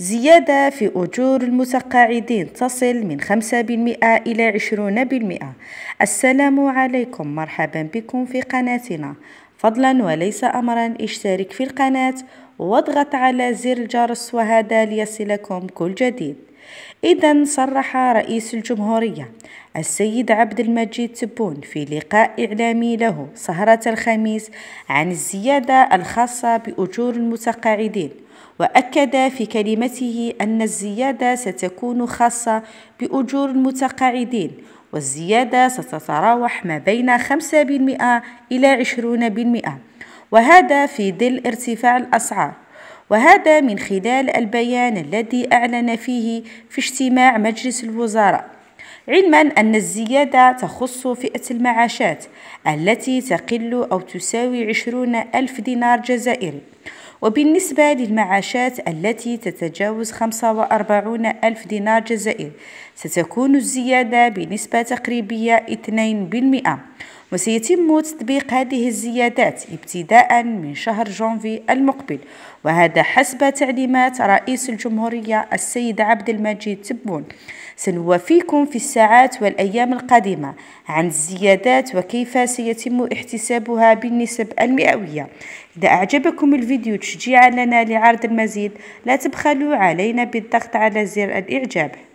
زيادة في أجور المتقاعدين تصل من 5% إلى 20% السلام عليكم مرحبا بكم في قناتنا فضلا وليس أمرا اشترك في القناة واضغط على زر الجرس وهذا ليصلكم كل جديد إذا صرح رئيس الجمهورية السيد عبد المجيد تبون في لقاء إعلامي له سهرة الخميس عن الزيادة الخاصة بأجور المتقاعدين وأكد في كلمته أن الزيادة ستكون خاصة بأجور المتقاعدين والزيادة ستتراوح ما بين 5% إلى 20% وهذا في ظل ارتفاع الأسعار وهذا من خلال البيان الذي أعلن فيه في اجتماع مجلس الوزراء علما أن الزيادة تخص فئة المعاشات التي تقل أو تساوي 20 ألف دينار جزائري وبالنسبة للمعاشات التي تتجاوز 45 ألف دينار جزائري ستكون الزيادة بنسبة تقريبية 2% وسيتم تطبيق هذه الزيادات ابتداء من شهر جونفي المقبل وهذا حسب تعليمات رئيس الجمهورية السيد عبد المجيد تبون سنوافيكم في الساعات والأيام القادمة عن الزيادات وكيف سيتم احتسابها بالنسب المئوية إذا أعجبكم الفيديو تشجيعا لنا لعرض المزيد لا تبخلوا علينا بالضغط على زر الإعجاب